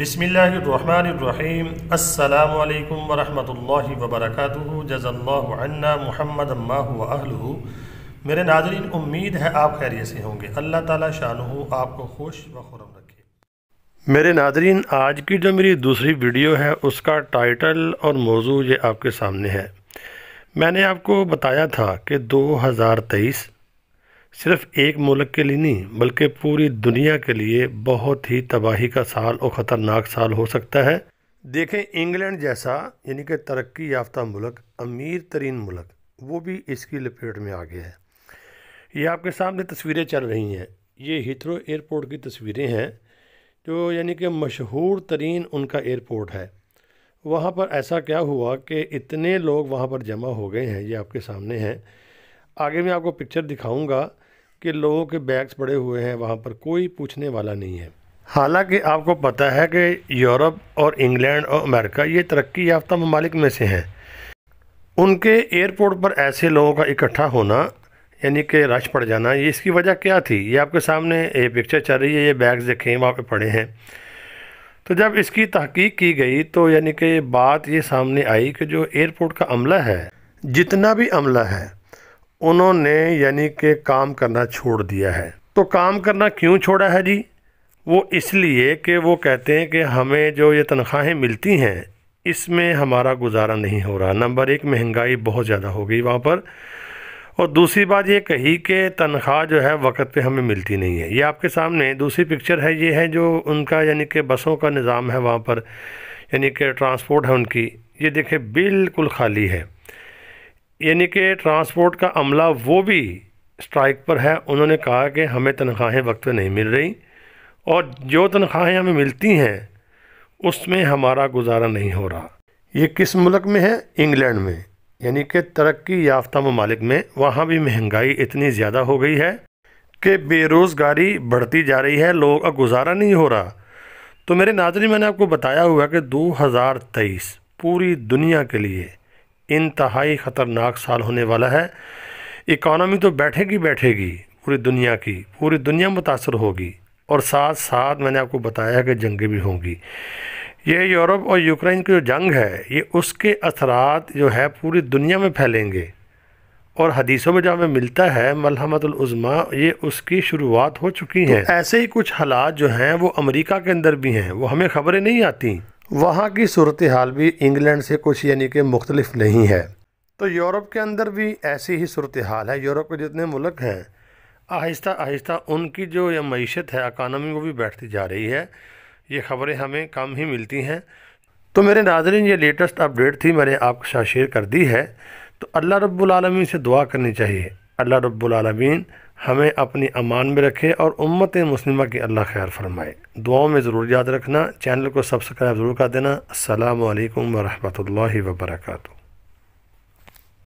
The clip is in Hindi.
बिसमीम अल्लाम वरहमल वबरक जज़ल्ला महमद अम्मा मेरे नाजरीन उम्मीद है आप खैरियत से होंगे अल्लाह ताला शाह आपको खुश व खुरम रखे मेरे नाजरीन आज की जो मेरी दूसरी वीडियो है उसका टाइटल और मौजू ये आपके सामने है मैंने आपको बताया था कि 2023 सिर्फ एक मुल्क के लिए नहीं बल्कि पूरी दुनिया के लिए बहुत ही तबाही का साल और ख़तरनाक साल हो सकता है देखें इंग्लैंड जैसा यानी कि तरक्की याफ्ता मुल्क अमीर तरीन मुल्क वो भी इसकी लपेट में आ गया है ये आपके सामने तस्वीरें चल रही हैं ये हिथ्रो एयरपोर्ट की तस्वीरें हैं जो यानी कि मशहूर तरीन उनका एयरपोर्ट है वहाँ पर ऐसा क्या हुआ कि इतने लोग वहाँ पर जमा हो गए हैं ये आपके सामने हैं आगे मैं आपको पिक्चर दिखाऊंगा कि लोगों के बैग्स पड़े हुए हैं वहाँ पर कोई पूछने वाला नहीं है हालांकि आपको पता है कि यूरोप और इंग्लैंड और अमेरिका ये तरक्की याफ्ता ममालिक में से हैं उनके एयरपोर्ट पर ऐसे लोगों का इकट्ठा होना यानी कि रश पड़ जाना ये इसकी वजह क्या थी ये आपके सामने ये पिक्चर चल रही है ये बैग्स देखें वहाँ पे पड़े हैं तो जब इसकी तहकीक की गई तो यानी कि बात ये सामने आई कि जो एयरपोर्ट का अमला है जितना भी अमला है उन्होंने यानी कि काम करना छोड़ दिया है तो काम करना क्यों छोड़ा है जी वो इसलिए कि वो कहते हैं कि हमें जो ये तनख्वाहें मिलती हैं इसमें हमारा गुजारा नहीं हो रहा नंबर एक महंगाई बहुत ज़्यादा हो गई वहाँ पर और दूसरी बात ये कही कि तनख्वाह जो है वक्त पे हमें मिलती नहीं है ये आपके सामने दूसरी पिक्चर है ये है जो उनका यानी कि बसों का निज़ाम है वहाँ पर यानी कि ट्रांसपोर्ट है उनकी ये देखें बिल्कुल खाली है यानी कि ट्रांसपोर्ट का अमला वो भी स्ट्राइक पर है उन्होंने कहा कि हमें तनख्वाहें वक्त पर नहीं मिल रही और जो तनख्वाहें हमें मिलती हैं उसमें हमारा गुजारा नहीं हो रहा ये किस मुल्क में है इंग्लैंड में यानी कि तरक्की याफ्ता ममालिक में वहाँ भी महंगाई इतनी ज़्यादा हो गई है कि बेरोज़गारी बढ़ती जा रही है लोगों का गुजारा नहीं हो रहा तो मेरे नाजरी मैंने आपको बताया हुआ कि 2023 पूरी दुनिया के लिए इंतहाई ख़तरनाक साल होने वाला है इकानमी तो बैठेगी बैठेगी पूरी दुनिया की पूरी दुनिया मुतासर होगी और साथ साथ मैंने आपको बताया कि जंगें भी होंगी ये यूरोप और यूक्रेन की जो जंग है ये उसके असरात जो है पूरी दुनिया में फैलेंगे और हदीसों में जहाँ हमें मिलता है मलहमतुलज़मा ये उसकी शुरुआत हो चुकी तो है ऐसे ही कुछ हालात जो हैं वो अमेरिका के अंदर भी हैं वो हमें खबरें नहीं आती वहाँ की सूरत हाल भी इंग्लैंड से कुछ यानी कि मुख्तलफ नहीं है तो यूरोप के अंदर भी ऐसी ही सूरत हाल है यूरोप के जितने मुल्क हैं आहिस्ता आहिस्ता उनकी जो यह मीशत है अकानमी वो भी बैठती जा रही है ये ख़बरें हमें कम ही मिलती हैं तो मेरे नाजरन ये लेटेस्ट अपडेट थी मैंने आपके साथ शेयर कर दी है तो अल्लाह रब्बुल रबालमीन से दुआ करनी चाहिए अल्लाह रब्बुलमीन हमें अपनी अमान में रखे और उम्मत मुस्लिमा की अल्लाह खैर फरमाए दुआओं में ज़रूर याद रखना चैनल को सब्सक्राइब ज़रूर कर देना अल्लाम वरहमल वर्का